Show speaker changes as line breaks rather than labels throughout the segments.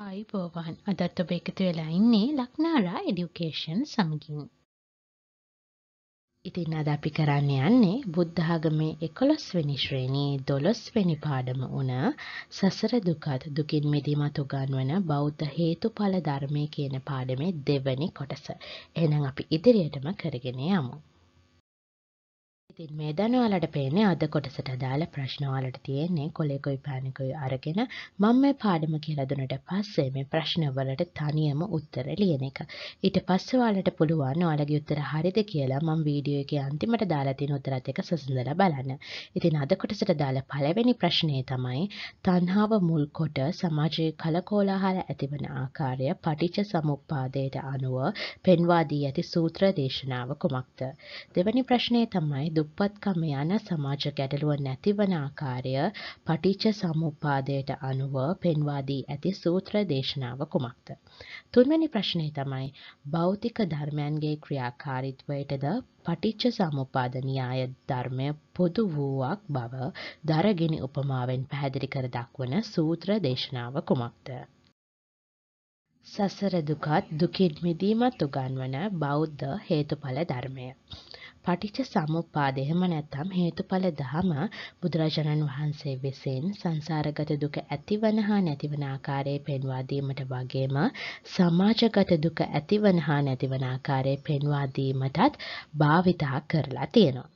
ආයුබෝවන් අදත් ඔබ එකතු වෙලා ඉන්නේ ලක්නාරා එඩියුකේෂන් සමගින්. ඉතින් අද අපි කරන්න යන්නේ බුද්ධාගමේ එකොළොස් වෙනි ශ්‍රේණී දොළොස් වෙනි පාඩම වුණ සසර දුකත් දුකින් මිදීමත් උගන්වන බෞද්ධ හේතුඵල ධර්මය කියන පාඩමේ දෙවැනි කොටස. එහෙනම් අපි ඉදිරියටම කරගෙන යමු. ඉතින් මේ දනවාලට පේනේ අද කොටසට දාල ප්‍රශ්නවාලට තියෙන්නේ කොලෙකොයි පැනකොයි අරගෙන මං මේ පාඩම කියලා දුන්නට පස්සේ මේ ප්‍රශ්නවලට තනියම උත්තර ලියන එක. ඊට පස්සේ ඔයාලට පුළුවන් ඔයාලගේ උත්තර හරිද කියලා මම වීඩියෝ එකේ අන්තිමට දාලා තියෙන උත්තරات එක සසඳලා බලන්න. ඉතින් අද කොටසට දාල පළවෙනි ප්‍රශ්නය තමයි තණ්හාව මුල් කොට සමාජයේ කලකෝලාහල ඇතිවන ආකාරය පටිච්ච සමුප්පාදයට අනුව පෙන්වා දී ඇති සූත්‍ර දේශනාව කුමක්ද? දෙවැනි ප්‍රශ්නය තමයි දුප්පත්කම යන සමාජ ගැටලුව නැතිවන ආකාරය පටිච්ච සමුපාදයට අනුව පෙන්වාදී ඇති සූත්‍ර දේශනාව කුමක්ද. තුන්වැනි ප්‍රශ්නය තමයි භෞතික ධර්මයන්ගේ ක්‍රියාකාරිත්වයටද පටිච්ච සමුපාද න්‍යාය ධර්මය පොදු වූවක් බව දරගෙන උපමාවෙන් පැහැදිලි කර දක්වන සූත්‍ර දේශනාව කුමක්ද. සසර දුකත් දුකින් මිදීමත් උගන්වන බෞද්ධ හේතුඵල ධර්මය. පටිච්ච සමුප්පාදයම නැත්තම් හේතුඵල දහම බුදුරජාණන් වහන්සේ විසින් සංසාරගත දුක ඇතිවන හා නැතිවන ආකාරයේ පෙන්වා දීමට වගේම සමාජගත දුක ඇතිවන හා නැතිවන ආකාරයේ පෙන්වා දීමටත් භාවිතා කරලා තියෙනවා.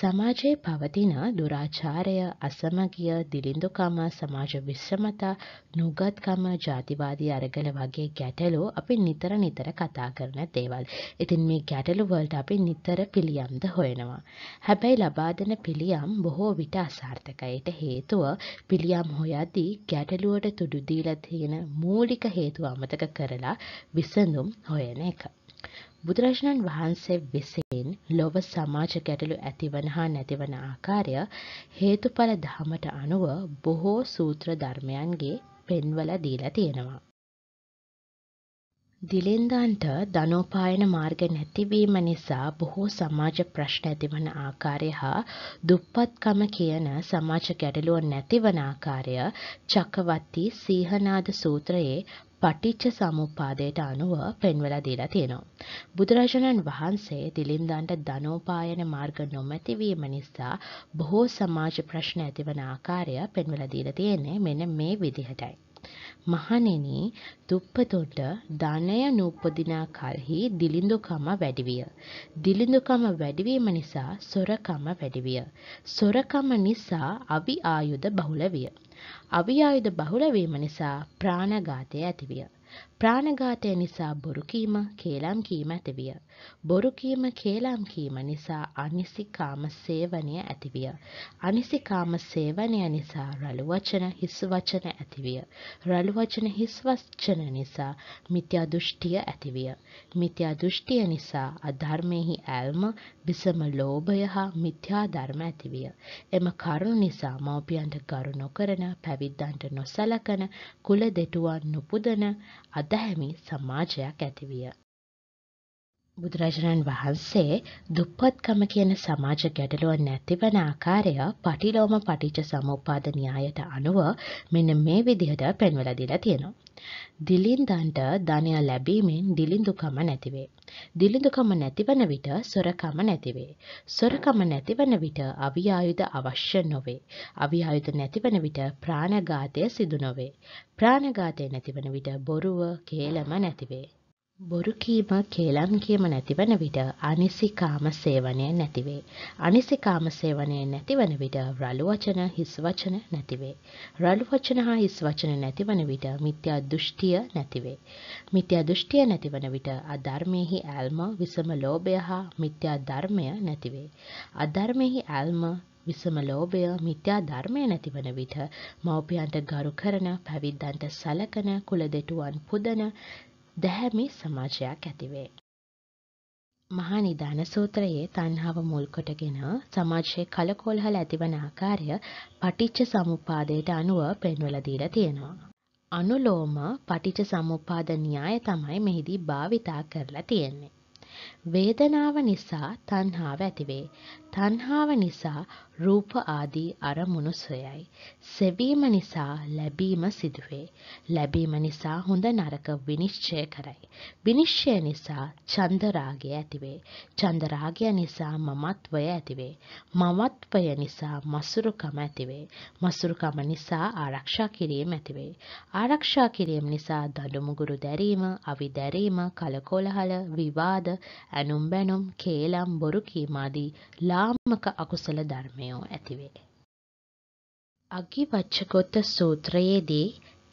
සමාජයේ පවතින දුරාචාරය අසමගිය දිළිඳුකම සමාජ විශ්‍රමතා නුගත්කම ජාතිවාදී අරගල වගේ ගැටලෝ අපි නිතර නිතර කතා කරන දේවල්. ඉතින් මේ ගැටලුවලට අපි නිතර පිළියම්ද හොයනවා. හැබැයි ලබාදන පිළියම් බොහෝ විට අසාර්ථකයට හේතුව පිළියම් හොයද්දී ගැටලුවට තුඩුදීල තියෙන මූලික හේතු අමතක කරලා විසඳුම් හොයන එක. බුදුරජාණන් වහන්සේ විසින් ලොව සමාජ ගැටලු ඇතිවන හා නැතිවන ආකාරය හේතුඵල දහමට අනුව බොහෝ සූත්‍ර ධර්මයන්ගේ පෙන්වල දීලා තියෙනවා. දිලෙන්දන්ට ධනෝපායන මාර්ග නැතිවීම නිසා බොහෝ සමාජ ප්‍රශ්න ඇතිවන ආකාරය හා දුප්පත්කම කියන සමාජ ගැටලුව නැතිවන ආකාරය චක්කවත්ති සීහනාද සූත්‍රයේ පටිච්ච සමුප්පාදයට අනුව පෙන්වලා දීලා තියෙනවා. බුදුරජාණන් වහන්සේ දිලින්දන්ට ධනෝපායන මාර්ග නොමැතිවීම නිසා බොහෝ සමාජ ප්‍රශ්න ඇතිවන ආකාරය පෙන්වලා දීලා තියෙන්නේ මෙන්න මේ විදිහටයි. මහණෙනි, දුප්පතොට ධනය නූපදිනා කල්හි දිළිඳුකම වැඩිවිය. දිළිඳුකම වැඩිවීම නිසා සොරකම වැඩිවිය. සොරකම නිසා අවි ආයුධ බහුල විය. අවි ආයුධ බහුල වීම නිසා ප්‍රාණඝාතය ඇතිවිය. ප්‍රාණඝාතය නිසා බොරු කීම, කේලම් කීම ඇතිවිය. බොරු කීම, කේලම් කීම නිසා අනිසි කාම සේවනය ඇතිවිය. අනිසි කාම සේවනය නිසා රළු වචන, හිස් වචන ඇතිවිය. රළු වචන, හිස් වචන නිසා මිත්‍යා දෘෂ්ටිය ඇතිවිය. මිත්‍යා දෘෂ්ටිය නිසා අධර්මෙහි ඇල්ම, විසම ලෝභය හා මිත්‍යා ධර්ම ඇතිවිය. එම කරුණ නිසා මව්පියන්ට ගරු නොකරන, පැවිද්දන්ට නොසලකන, කුල දෙටුවන් නොපුදන, අද අදහැමි සමාජයක් ඇතිවිය. බුදුරජාණන් වහන්සේ දුප්පත්කම කියන සමාජ ගැටලුව නැතිවන ආකාරය පටිලෝම පටිච්ච සමුපාද න්‍යායට අනුව මෙන්න මේ විදිහට පෙන්වලා දීලා තියෙනවා. දිලින්දන්ට ධනය ලැබීමෙන් දිලිඳුකම නැතිවේ. දිලිඳුකම නැතිවන විට සොරකම නැතිවේ. සොරකම නැතිවන විට අවියායුධ අවශ්‍ය නොවේ. අවියායුධ නැතිවන විට ප්‍රාණඝාතය සිදු නොවේ. ප්‍රාණඝාතය නැතිවන විට බොරුව, කේලම නැතිවේ. බොරු කීම කේලම් කීම නැතිවන විට අනිසිකාම සේවනය නැතිවේ. අනිසිකාම සේවනය නැතිවන විට රළු වචන හිස් වචන නැතිවේ. රළු වචන හා හිස් වචන නැතිවන විට මිත්‍යා දෘෂ්ටිය නැතිවේ. මිත්‍යා දෘෂ්ටිය නැතිවන විට අධර්මයෙහි ඇල්ම විසම ලෝභය හා මිත්‍යා ධර්මය නැතිවේ. අධර්මයෙහි ඇල්ම විසම ලෝභය මිත්‍යා ධර්මය නැතිවන විට මව්පියන්ට ගරු කරන පැවිද්දන්ට සලකන කුල දෙටුවන් පුදන දැහැමි සමාජයක් ඇතිවේ. මහා නිධාන සූත්‍රයේ තණ්හාව මුල් කොටගෙන සමාජයේ කලකෝලහල ඇතිවන ආකාරය පටිච්ච සමුප්පාදයට අනුව පෙන්වලා දීලා තියෙනවා. අනුලෝම පටිච්ච සමුප්පාද න්‍යාය තමයි මෙහිදී භාවිතා කරලා තියෙන්නේ. වේදනාව නිසා තණ්හාව ඇතිවේ. තණ්හාව නිසා රූප ආදී අරමුණු සොයයි. සෙවීම නිසා ලැබීම සිදුවේ. ලැබීම නිසා හොඳ නරක විනිශ්චය කරයි. විනිශ්චය නිසා චන්ද රාගය ඇතිවේ. චන්ද රාගය නිසා මමත්වය ඇතිවේ. මමත්වය නිසා මසුරුකම ඇතිවේ. මසුරුකම නිසා ආරක්ෂා කිරීම ඇතිවේ. ආරක්ෂා කිරීම නිසා දඬුමුගුරු දැරීම, අවි දැරීම, කලකෝලහල, විවාද, ඇනුම් බැනුම් කේලම් බොරු කීමාදී ලාමක අකුසල ධර්මයෝ ඇතිවේ. අගිවච්චකොත්ත සූත්‍රයේදී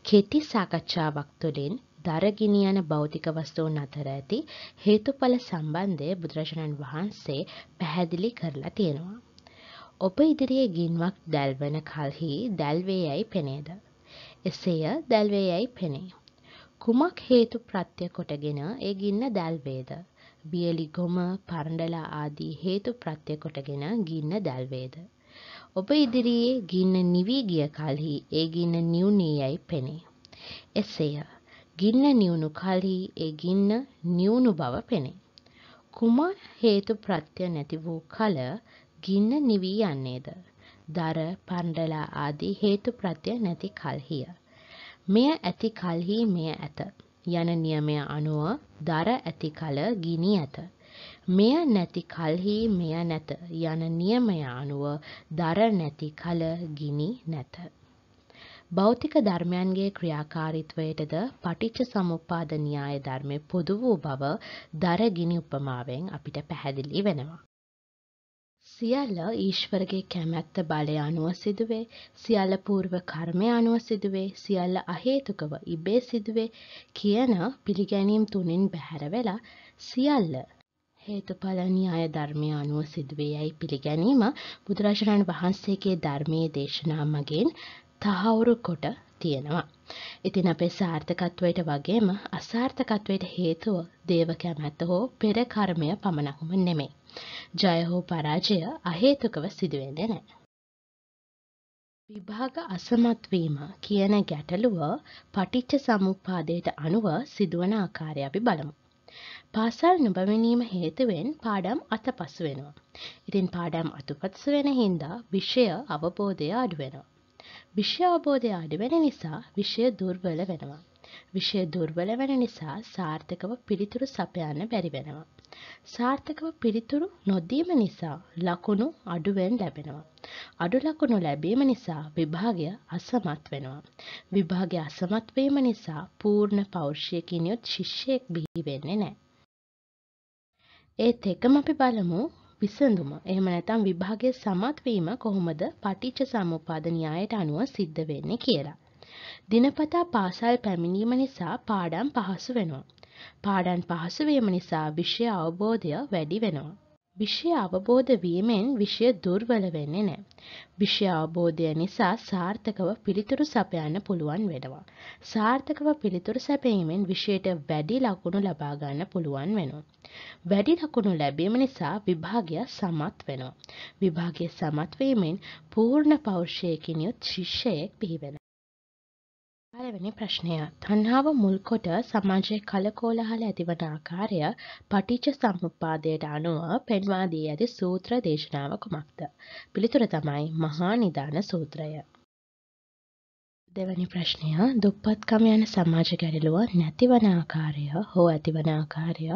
කෙටි සාකච්ඡාවක් තුළින් දරගිනියන භෞතික වස්තුූන් අතර ඇති හේතුඵල සම්බන්ධය බුදුරජණන් වහන්සේ පැහැදිලි කරලා තියෙනවා. ඔබ ඉදිරියේ ගින්වක් දැල්වන කල්හි දැල්වේ යැයි පෙනේද. එසේය දැල්වේ යැයි පෙනේ. කුමක් හේතු ප්‍රත්‍ය කොටගෙන ඒ ගින්න දැල්වේද. බියලිගොම පරඬල ආදී හේතු ප්‍රත්‍ය කොටගෙන ගින්න දැල්වේද. ඔබ ඉදිරියේ ගින්න නිවී ගිය කල්හි ඒ ගින්න නිවුණියයි පෙනේ. එසේය. ගින්න නිවුණු කලී ඒ ගින්න නිවුණු බව පෙනේ. කුමා හේතු ප්‍රත්‍ය නැති වූ කල ගින්න නිවී යන්නේද. දර පණ්ඩලා ආදී හේතු ප්‍රත්‍ය නැති කල්හිය. මෙය ඇති කල්හි මෙය ඇත. යන නියමය අනුව දර ඇති කල ගිනි ඇත. මෙය නැති කල්හි මෙය නැත යන නියමය අනුව දර නැති කල ගිනි නැත. භෞතික ධර්මයන්ගේ ක්‍රියාකාරීත්වයටද පටිච්ච සමුප්පාද න්‍යාය ධර්මය පොදු වූ බව දරගිනි උපමාවෙන් අපිට පැහැදිලි වෙනවා. සියල්ල ඊශ්වරගේ කැමැත්ත බලය අනුව සිදුවේ සියල්ල පූර්ව කර්මය අනුව සිදුවේ සියල්ල අහේතුකව ඉබේ සිදුවේ කියන පිළිගැනීම් තුනෙන් බැහැර වෙලා සියල්ල හේතුඵලනි අය ධර්මය අනුව සිදුවේ යැයි පිළිගැනීම බුදුරජාණන් වහන්සේගේ ධර්මයේ දේශනා මගින් තහවුරු කොට තියෙනවා. ඉතින් අපේ සාර්ථකත්වයට වගේම අසාර්ථකත්වයට හේතුව දේවකැම ඇත හෝ පෙර කර්මය පමණකුම නෙමේ. ජයහෝ පරාජය අහේතුකව සිදුවෙන්නේ නෑ. විභාග අසමත්වීම කියන ගැටලුව පටිච්ච සමුපාදයට අනුව සිදුවන ආකාරය අපි බලමු. පාසල් නොබැවනීම හේතුවෙන් පාඩම් අතපසු වෙනවා. ඉතින් පාඩම් අතුපත්ස වෙන හින්දා විෂය අවබෝධය අඩුවෙනවා. විෂය අවබෝධය අඩු වෙන නිසා විෂය දුර්වල වෙනවා. විෂය දුර්වල වෙන නිසා සාර්ථකව පිළිතුරු සපයන්න බැරි වෙනවා. සාර්ථකව පිළිතුරු නොදීම නිසා ලකුණු අඩුවෙන් ලැබෙනවා. අඩු ලකුණු ලැබීම නිසා විභාගය අසමත් වෙනවා. විභාගය අසමත් වීම නිසා පූර්ණ පෞරුෂයකින් යුත් ශිෂ්‍යයෙක් බිහි වෙන්නේ නැහැ. ඒත් එකම අපි බලමු විසඳුම එහෙම නැත්නම් විභාගයේ සමත් වීම කොහොමද පටිච්ච සමුප්පාද න්‍යායට අනුව සිද්ධ වෙන්නේ කියලා. දිනපතා පාසල් පැමිණීම නිසා පාඩම් පහසු වෙනවා. පාඩම් පහසු වීම නිසා විෂය අවබෝධය වැඩි වෙනවා. විෂය අවබෝධ වීමෙන් විෂය දුර්වල වෙන්නේ නෑ. විෂය අවබෝධය නිසා සාර්ථකව පිළිතුරු සපයන්න පුළුවන් වෙනවා. සාර්ථකව පිළිතුරු සැපීමෙන් විෂයට වැඩි ලකුණු ලබාගන්න පුළුවන් වෙනවා. වැඩි ලකුණු ලැබීම නිසා විභාගය සමත් වෙනවා. විභාගය සමත්වීමෙන් පූර්ණ පෞර්ෂයකින් යුත් ශිෂ්‍යයෙක් පිහිවෙන. පළවෙනි ප්‍රශ්නය. තණ්හාව මුල් කොට සමාජයේ කලකෝලාහල ඇතිවන ආකාරය පටිච්ච සමුප්පාදයට අනුව පෙන්වා දී ඇති සූත්‍ර දේශනාව කුමක්ද? පිළිතුර තමයි මහා නිදාන සූත්‍රය. දෙවැනි ප්‍රශ්නය. දුප්පත්කම යන සමාජ ගැටලුව නැතිවන ආකාරය හෝ ඇතිවන ආකාරය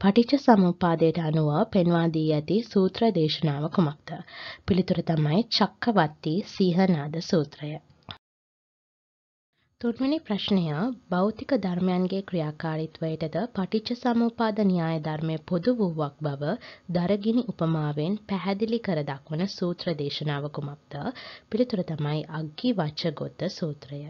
පටිච්ච සමුප්පාදයට අනුව පෙන්වා දී ඇති සූත්‍ර දේශනාව කුමක්ද? පිළිතුර තමයි චක්කවත්ති සීහනාද සූත්‍රය. තුන්වෙනි ප්‍රශ්නය භෞතික ධර්මයන්ගේ ක්‍රියාකාරීත්වයටද පටිච්ච සමුපාද න්‍යාය ධර්මය පොදු වූවක් බව දරගිනි උපමාවෙන් පැහැදිලි කර දක්වන සූත්‍ර දේශනාව කුමක්ද? පිළිතුර තමයි අග්ගිවච්ඡගොත්ත සූත්‍රය.